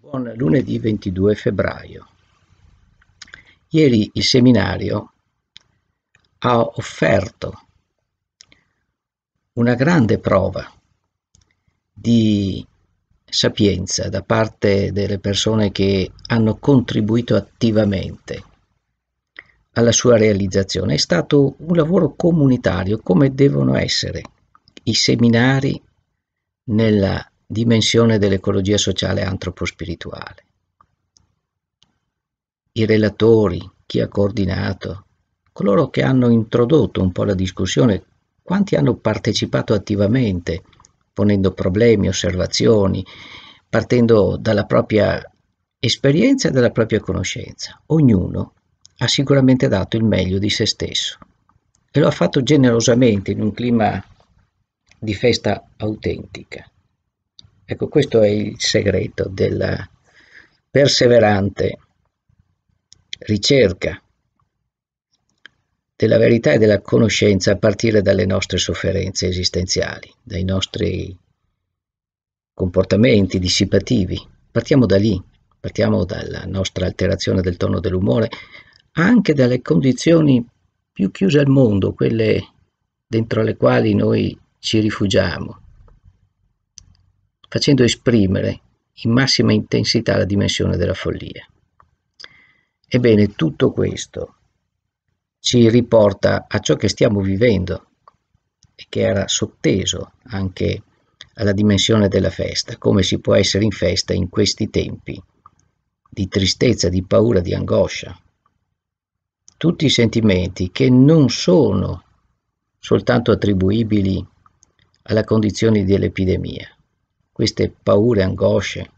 Buon lunedì 22 febbraio. Ieri il seminario ha offerto una grande prova di sapienza da parte delle persone che hanno contribuito attivamente alla sua realizzazione. È stato un lavoro comunitario, come devono essere i seminari nella Dimensione dell'ecologia sociale antropospirituale. I relatori, chi ha coordinato, coloro che hanno introdotto un po' la discussione, quanti hanno partecipato attivamente, ponendo problemi, osservazioni, partendo dalla propria esperienza e dalla propria conoscenza. Ognuno ha sicuramente dato il meglio di se stesso e lo ha fatto generosamente in un clima di festa autentica. Ecco, questo è il segreto della perseverante ricerca della verità e della conoscenza a partire dalle nostre sofferenze esistenziali, dai nostri comportamenti dissipativi. Partiamo da lì, partiamo dalla nostra alterazione del tono dell'umore, anche dalle condizioni più chiuse al mondo, quelle dentro le quali noi ci rifugiamo facendo esprimere in massima intensità la dimensione della follia. Ebbene, tutto questo ci riporta a ciò che stiamo vivendo e che era sotteso anche alla dimensione della festa, come si può essere in festa in questi tempi di tristezza, di paura, di angoscia. Tutti i sentimenti che non sono soltanto attribuibili alla condizione dell'epidemia, queste paure, angosce,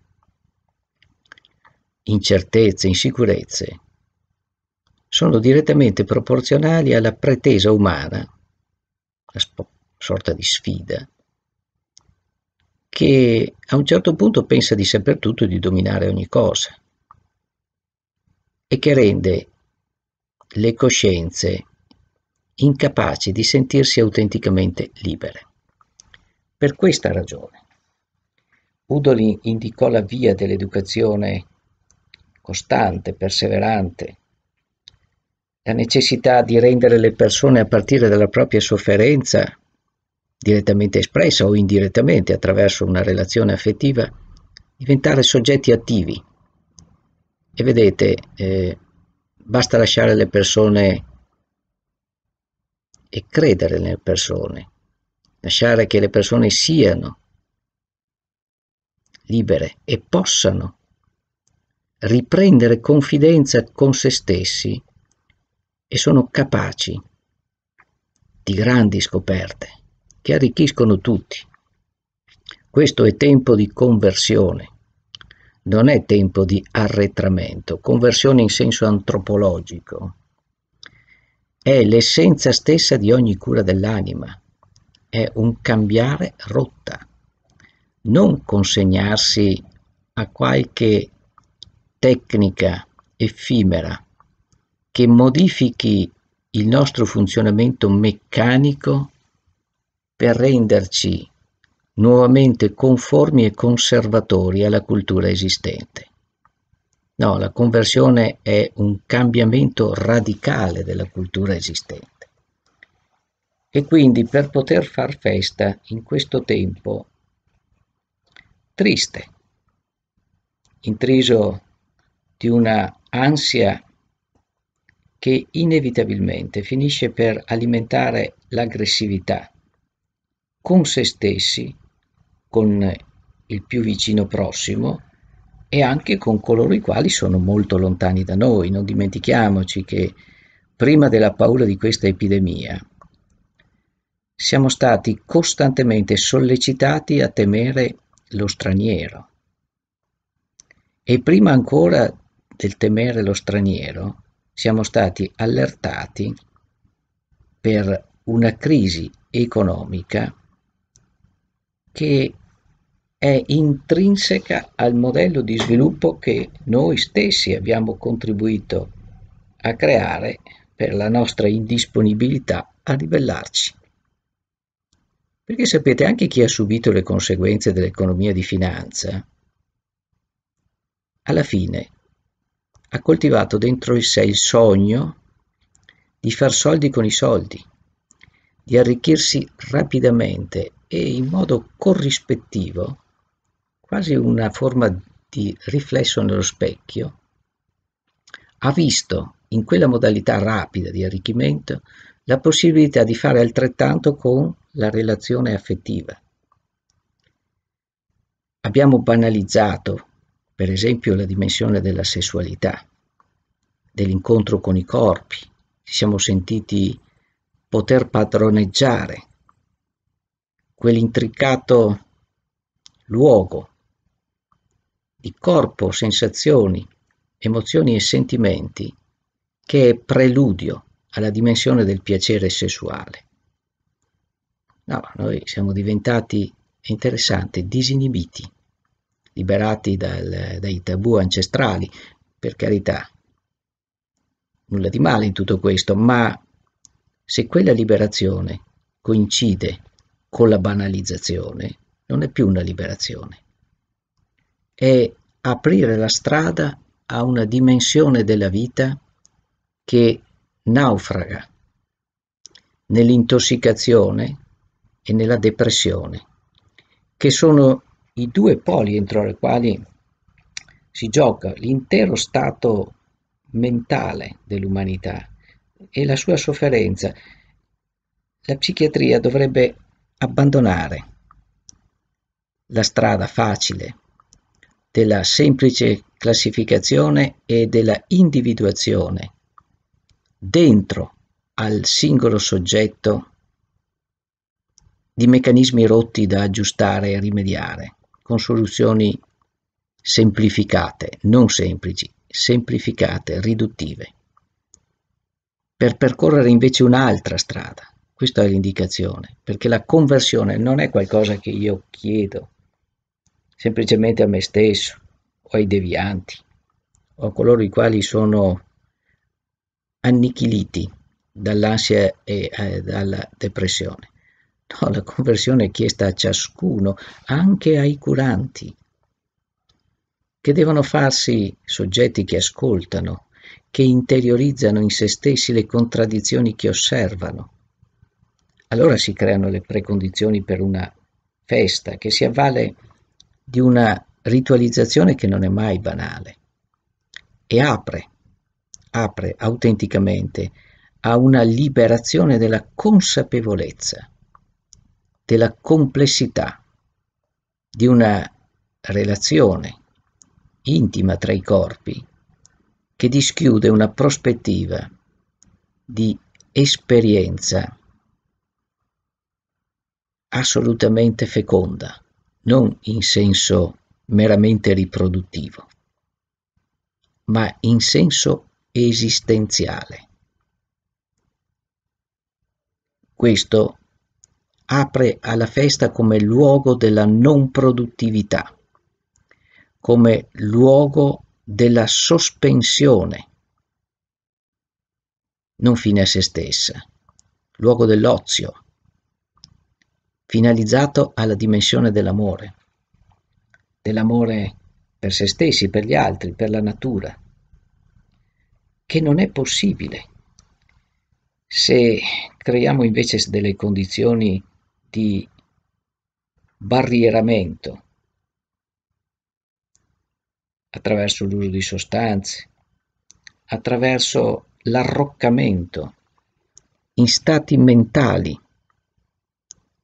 incertezze, insicurezze, sono direttamente proporzionali alla pretesa umana, una sorta di sfida, che a un certo punto pensa di saper tutto e di dominare ogni cosa e che rende le coscienze incapaci di sentirsi autenticamente libere. Per questa ragione Udoli indicò la via dell'educazione costante, perseverante, la necessità di rendere le persone a partire dalla propria sofferenza, direttamente espressa o indirettamente attraverso una relazione affettiva, diventare soggetti attivi. E vedete, eh, basta lasciare le persone e credere nelle persone, lasciare che le persone siano libere e possano riprendere confidenza con se stessi e sono capaci di grandi scoperte che arricchiscono tutti. Questo è tempo di conversione, non è tempo di arretramento, conversione in senso antropologico. È l'essenza stessa di ogni cura dell'anima, è un cambiare rotta non consegnarsi a qualche tecnica effimera che modifichi il nostro funzionamento meccanico per renderci nuovamente conformi e conservatori alla cultura esistente. No, la conversione è un cambiamento radicale della cultura esistente. E quindi per poter far festa in questo tempo triste, intriso di una ansia che inevitabilmente finisce per alimentare l'aggressività con se stessi, con il più vicino prossimo e anche con coloro i quali sono molto lontani da noi. Non dimentichiamoci che prima della paura di questa epidemia siamo stati costantemente sollecitati a temere lo straniero. E prima ancora del temere lo straniero, siamo stati allertati per una crisi economica che è intrinseca al modello di sviluppo che noi stessi abbiamo contribuito a creare per la nostra indisponibilità a ribellarci. Perché sapete, anche chi ha subito le conseguenze dell'economia di finanza, alla fine ha coltivato dentro di sé il sogno di far soldi con i soldi, di arricchirsi rapidamente e in modo corrispettivo, quasi una forma di riflesso nello specchio, ha visto in quella modalità rapida di arricchimento la possibilità di fare altrettanto con la relazione affettiva. Abbiamo banalizzato, per esempio, la dimensione della sessualità, dell'incontro con i corpi, ci siamo sentiti poter padroneggiare quell'intricato luogo di corpo, sensazioni, emozioni e sentimenti che è preludio alla dimensione del piacere sessuale. No, noi siamo diventati, è interessante, disinibiti, liberati dal, dai tabù ancestrali, per carità, nulla di male in tutto questo, ma se quella liberazione coincide con la banalizzazione, non è più una liberazione, è aprire la strada a una dimensione della vita che naufraga nell'intossicazione e nella depressione, che sono i due poli entro i quali si gioca l'intero stato mentale dell'umanità e la sua sofferenza. La psichiatria dovrebbe abbandonare la strada facile della semplice classificazione e della individuazione dentro al singolo soggetto di meccanismi rotti da aggiustare e rimediare, con soluzioni semplificate, non semplici, semplificate, riduttive. Per percorrere invece un'altra strada, questa è l'indicazione, perché la conversione non è qualcosa che io chiedo semplicemente a me stesso o ai devianti o a coloro i quali sono annichiliti dall'ansia e eh, dalla depressione No, la conversione è chiesta a ciascuno, anche ai curanti, che devono farsi soggetti che ascoltano, che interiorizzano in se stessi le contraddizioni che osservano. Allora si creano le precondizioni per una festa che si avvale di una ritualizzazione che non è mai banale e apre, apre autenticamente a una liberazione della consapevolezza della complessità di una relazione intima tra i corpi che dischiude una prospettiva di esperienza assolutamente feconda, non in senso meramente riproduttivo, ma in senso esistenziale. Questo apre alla festa come luogo della non produttività, come luogo della sospensione, non fine a se stessa, luogo dell'ozio, finalizzato alla dimensione dell'amore, dell'amore per se stessi, per gli altri, per la natura, che non è possibile se creiamo invece delle condizioni di barrieramento attraverso l'uso di sostanze, attraverso l'arroccamento in stati mentali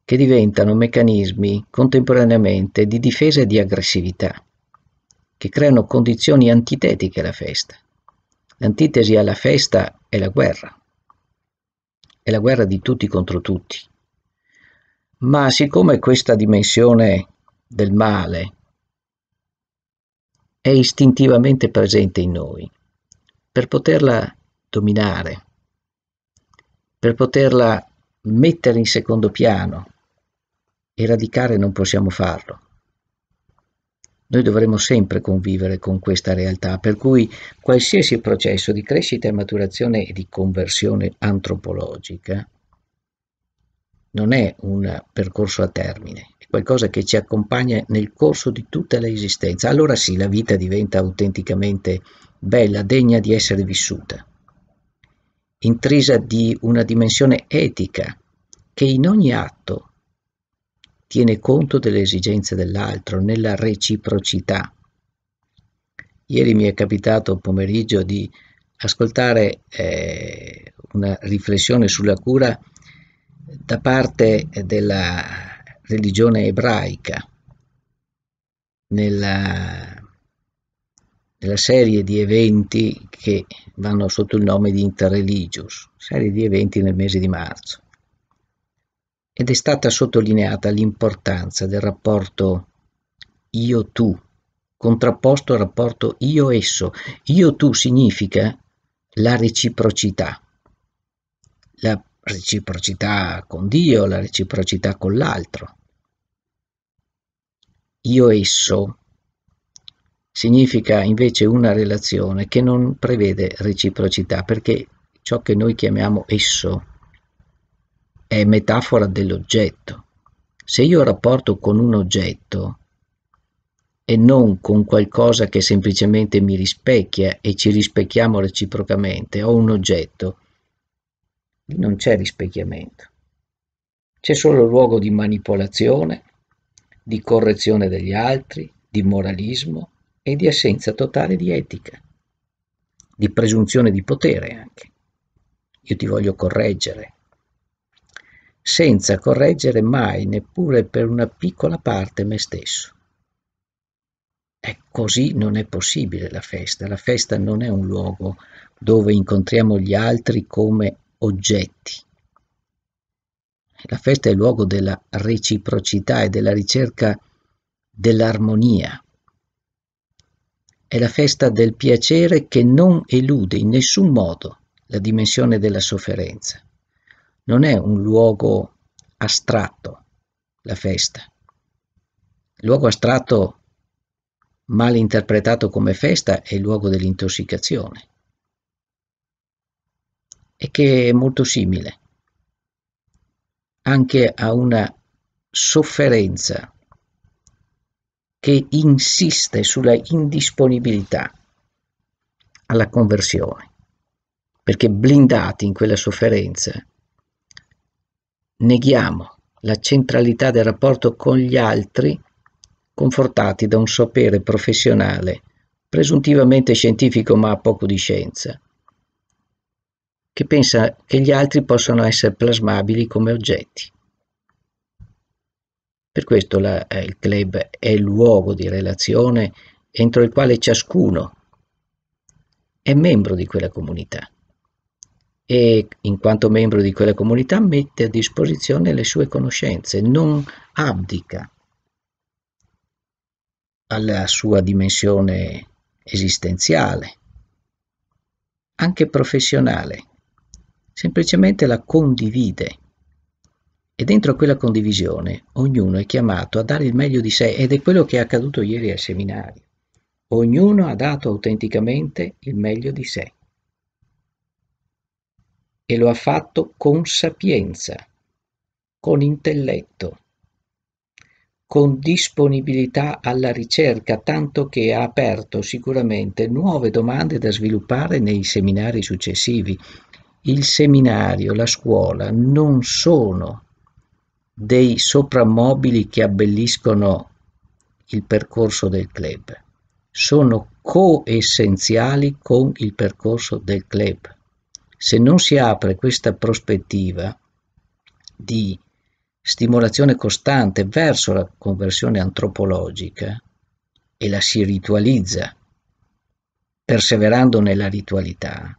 che diventano meccanismi contemporaneamente di difesa e di aggressività, che creano condizioni antitetiche alla festa. L'antitesi alla festa è la guerra, è la guerra di tutti contro tutti. Ma siccome questa dimensione del male è istintivamente presente in noi, per poterla dominare, per poterla mettere in secondo piano, eradicare non possiamo farlo. Noi dovremo sempre convivere con questa realtà, per cui qualsiasi processo di crescita e maturazione e di conversione antropologica non è un percorso a termine, è qualcosa che ci accompagna nel corso di tutta l'esistenza. Allora sì, la vita diventa autenticamente bella, degna di essere vissuta, intrisa di una dimensione etica che in ogni atto tiene conto delle esigenze dell'altro, nella reciprocità. Ieri mi è capitato pomeriggio di ascoltare eh, una riflessione sulla cura da parte della religione ebraica nella, nella serie di eventi che vanno sotto il nome di Interreligious, serie di eventi nel mese di marzo. Ed è stata sottolineata l'importanza del rapporto io-tu, contrapposto al rapporto io-esso. Io-tu significa la reciprocità, la reciprocità con Dio, la reciprocità con l'altro. Io esso significa invece una relazione che non prevede reciprocità perché ciò che noi chiamiamo esso è metafora dell'oggetto. Se io rapporto con un oggetto e non con qualcosa che semplicemente mi rispecchia e ci rispecchiamo reciprocamente, ho un oggetto non c'è rispecchiamento, c'è solo luogo di manipolazione, di correzione degli altri, di moralismo e di assenza totale di etica, di presunzione di potere anche. Io ti voglio correggere, senza correggere mai neppure per una piccola parte me stesso. E così non è possibile la festa. La festa non è un luogo dove incontriamo gli altri come oggetti. La festa è il luogo della reciprocità e della ricerca dell'armonia. È la festa del piacere che non elude in nessun modo la dimensione della sofferenza. Non è un luogo astratto la festa. Il luogo astratto mal interpretato come festa è il luogo dell'intossicazione e che è molto simile anche a una sofferenza che insiste sulla indisponibilità alla conversione, perché blindati in quella sofferenza neghiamo la centralità del rapporto con gli altri confortati da un sapere professionale presuntivamente scientifico ma poco di scienza che pensa che gli altri possano essere plasmabili come oggetti. Per questo la, eh, il club è il luogo di relazione entro il quale ciascuno è membro di quella comunità e in quanto membro di quella comunità mette a disposizione le sue conoscenze, non abdica alla sua dimensione esistenziale, anche professionale, semplicemente la condivide. E dentro quella condivisione ognuno è chiamato a dare il meglio di sé ed è quello che è accaduto ieri al seminario. Ognuno ha dato autenticamente il meglio di sé e lo ha fatto con sapienza, con intelletto, con disponibilità alla ricerca, tanto che ha aperto sicuramente nuove domande da sviluppare nei seminari successivi il seminario, la scuola non sono dei soprammobili che abbelliscono il percorso del club, sono coessenziali con il percorso del club. Se non si apre questa prospettiva di stimolazione costante verso la conversione antropologica e la si ritualizza, perseverando nella ritualità,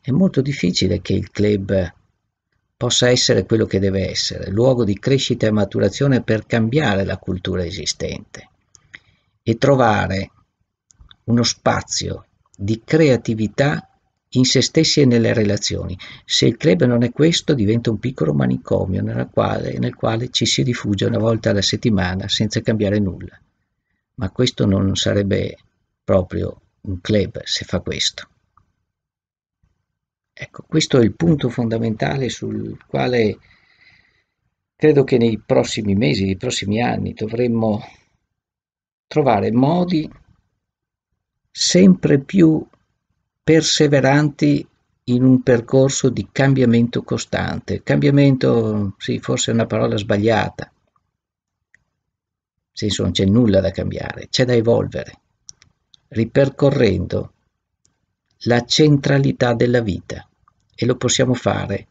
è molto difficile che il club possa essere quello che deve essere, luogo di crescita e maturazione per cambiare la cultura esistente e trovare uno spazio di creatività in se stessi e nelle relazioni. Se il club non è questo, diventa un piccolo manicomio quale, nel quale ci si rifugia una volta alla settimana senza cambiare nulla. Ma questo non sarebbe proprio un club se fa questo. Ecco, questo è il punto fondamentale sul quale credo che nei prossimi mesi, nei prossimi anni dovremmo trovare modi sempre più perseveranti in un percorso di cambiamento costante. Cambiamento, sì, forse è una parola sbagliata. Nel senso, non c'è nulla da cambiare, c'è da evolvere, ripercorrendo la centralità della vita e lo possiamo fare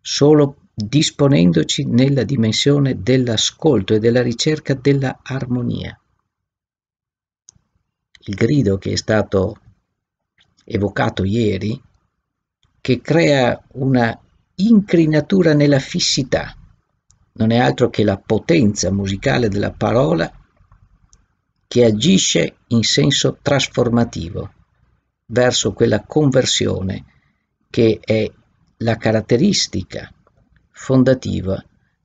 solo disponendoci nella dimensione dell'ascolto e della ricerca della armonia. Il grido che è stato evocato ieri, che crea una incrinatura nella fissità, non è altro che la potenza musicale della parola che agisce in senso trasformativo verso quella conversione che è la caratteristica fondativa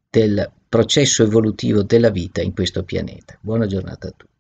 del processo evolutivo della vita in questo pianeta. Buona giornata a tutti.